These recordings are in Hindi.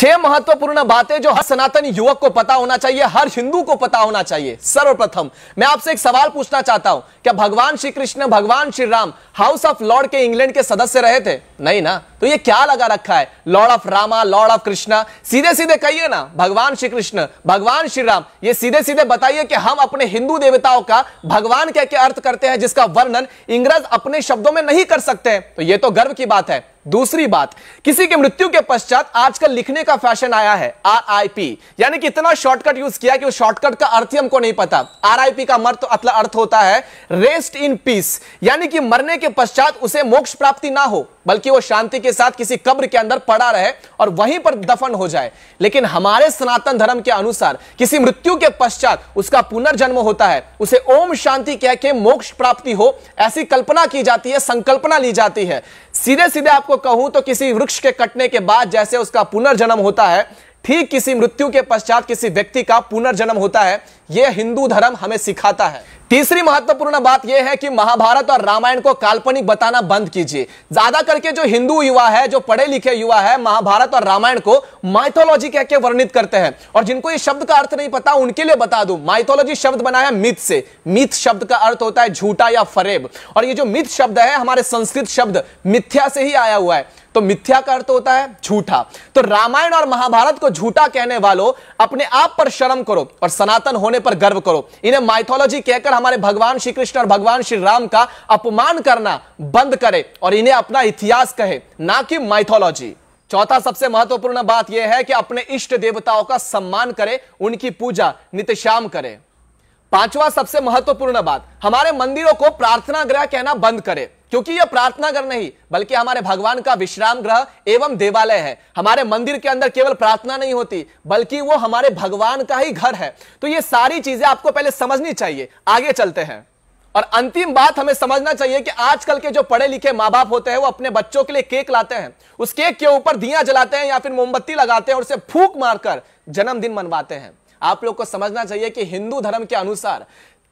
छह महत्वपूर्ण बातें जो हर सनातन युवक को पता होना चाहिए हर हिंदू को पता होना चाहिए सर्वप्रथम मैं आपसे एक सवाल पूछना चाहता हूं क्या भगवान श्री कृष्ण भगवान Shri Ram house of lord के इंग्लैंड के सदस्य रहे थे नहीं ना तो ये क्या लगा रखा है lord of Rama lord of Krishna सीधे सीधे कहिए ना भगवान श्री कृष्ण भगवान श्री राम ये सीधे सीधे बताइए कि हम अपने हिंदू देवताओं का भगवान कह के अर्थ करते हैं जिसका वर्णन इंग्रज अपने शब्दों में नहीं कर सकते तो ये तो गर्व की बात है दूसरी बात किसी की मृत्यु के पश्चात आजकल लिखने का फैशन आया है आर आई पी यानी कि इतना शॉर्टकट यूज किया कि उस शॉर्टकट का अर्थ ही हमको नहीं पता आर आई पी का मर्थ तो अतला अर्थ होता है रेस्ट इन पीस यानी कि मरने के पश्चात उसे मोक्ष प्राप्ति ना हो बल्कि वो शांति के साथ किसी कब्र के अंदर पड़ा रहे और वहीं पर दफन हो जाए लेकिन हमारे सनातन धर्म के अनुसार किसी मृत्यु के पश्चात उसका पुनर्जन्म होता है उसे ओम शांति कह के मोक्ष प्राप्ति हो ऐसी कल्पना की जाती है संकल्पना ली जाती है सीधे सीधे आपको कहूं तो किसी वृक्ष के कटने के बाद जैसे उसका पुनर्जन्म होता है ठीक किसी मृत्यु के पश्चात किसी व्यक्ति का पुनर्जन्म होता है यह हिंदू धर्म हमें सिखाता है तीसरी महत्वपूर्ण बात यह है कि महाभारत और रामायण को काल्पनिक बताना बंद कीजिए ज्यादा करके जो हिंदू युवा है जो पढ़े लिखे युवा है महाभारत और रामायण को माइथोलॉजी कहकर वर्णित करते हैं और जिनको ये शब्द का अर्थ नहीं पता उनके लिए बता दू माइथोलॉजी शब्द बनाया मिथ से मिथ शब्द का अर्थ होता है झूठा या फरेब और ये जो मिथ शब्द है हमारे संस्कृत शब्द मिथ्या से ही आया हुआ है तो मिथ्या का अर्थ होता है झूठा तो रामायण और महाभारत को झूठा कहने वालों अपने आप पर शर्म करो और सनातन होने पर गर्व करो इन्हें माइथोलॉजी कहकर हमारे भगवान श्री कृष्ण और भगवान श्री राम का अपमान करना बंद करे और इन्हें अपना इतिहास कहे ना कि माइथोलॉजी चौथा सबसे महत्वपूर्ण बात यह है कि अपने इष्ट देवताओं का सम्मान करें उनकी पूजा नित्यश्याम करें पांचवा सबसे महत्वपूर्ण बात हमारे मंदिरों को प्रार्थना ग्रह कहना बंद करें क्योंकि यह प्रार्थना घर नहीं बल्कि हमारे भगवान का विश्राम ग्रह एवं देवालय है हमारे मंदिर के अंदर केवल प्रार्थना नहीं होती बल्कि वो हमारे भगवान का ही घर है तो ये सारी चीजें आपको पहले समझनी चाहिए आगे चलते हैं और अंतिम बात हमें समझना चाहिए कि आजकल के जो पढ़े लिखे माँ बाप होते हैं वो अपने बच्चों के लिए केक लाते हैं उस केक के ऊपर दिया जलाते हैं या फिर मोमबत्ती लगाते हैं और उसे फूक मारकर जन्मदिन मनवाते हैं आप लोग को समझना चाहिए कि हिंदू धर्म के अनुसार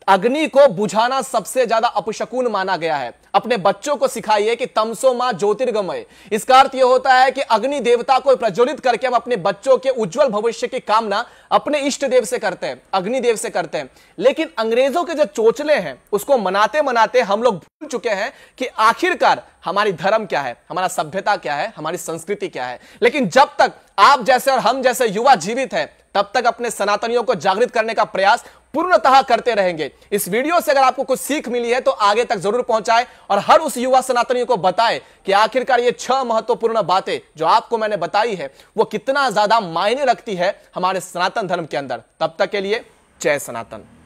अग्नि को बुझाना सबसे ज्यादा अपशकुन माना गया है अपने बच्चों को सिखाइए कि तमसो मां ज्योतिर्गमय इसका अर्थ यह होता है कि अग्नि देवता को प्रज्वलित करके हम अपने बच्चों के उज्जवल भविष्य की कामना अपने इष्ट देव से करते हैं अग्निदेव से करते हैं लेकिन अंग्रेजों के जो चोचले हैं उसको मनाते मनाते हम लोग भूल चुके हैं कि आखिरकार हमारी धर्म क्या है हमारा सभ्यता क्या है हमारी संस्कृति क्या है लेकिन जब तक आप जैसे और हम जैसे युवा जीवित है तब तक अपने सनातनियों को जागृत करने का प्रयास पूर्णतः करते रहेंगे इस वीडियो से अगर आपको कुछ सीख मिली है तो आगे तक जरूर पहुंचाएं और हर उस युवा सनातनियों को बताएं कि आखिरकार ये छह महत्वपूर्ण बातें जो आपको मैंने बताई है वो कितना ज्यादा मायने रखती है हमारे सनातन धर्म के अंदर तब तक के लिए जय सनातन